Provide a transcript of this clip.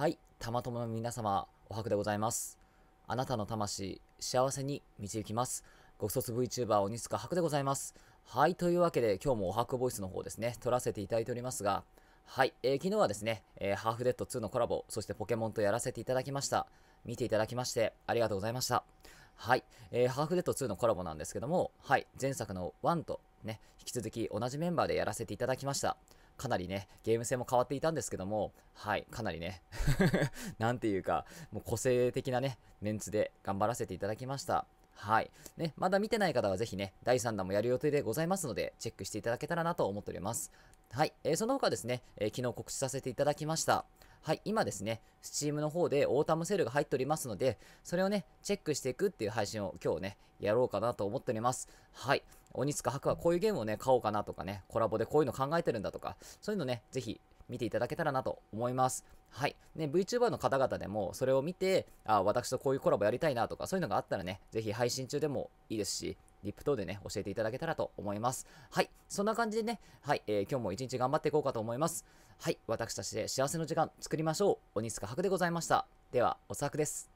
はい、たまともの皆様、おはくでございます。あなたの魂、幸せに導きます。ご卒 VTuber 鬼塚博でございます。はい、というわけで今日もおはくボイスの方ですね、撮らせていただいておりますが、はい、えー、昨日はですね、えー、ハーフデッド2のコラボ、そしてポケモンとやらせていただきました。見ていただきまして、ありがとうございました。はい、えー、ハーフデッド2のコラボなんですけども、はい、前作の1とね、引き続き同じメンバーでやらせていただきました。かなりね、ゲーム性も変わっていたんですけども、はい、かなりね、なんていうか、もう個性的なね、メンツで頑張らせていただきました。はい。ね、まだ見てない方はぜひね、第3弾もやる予定でございますので、チェックしていただけたらなと思っております。はい。えー、その他ですね、えー、昨日告知させていただきました。はい、今ですね、Steam の方でオータムセールが入っておりますので、それをね、チェックしていくっていう配信を今日ね、やろうかなと思っております。はい。鬼塚博はこういうゲームをね、買おうかなとかね、コラボでこういうの考えてるんだとか、そういうのね、ぜひ見ていただけたらなと思います。はい。ね、VTuber の方々でも、それを見て、あ、私とこういうコラボやりたいなとか、そういうのがあったらね、ぜひ配信中でもいいですし、リップ等でね、教えていただけたらと思います。はい。そんな感じでね、はい、えー、今日も一日頑張っていこうかと思います。はい。私たちで幸せの時間作りましょう。鬼塚博でございました。では、おさくです。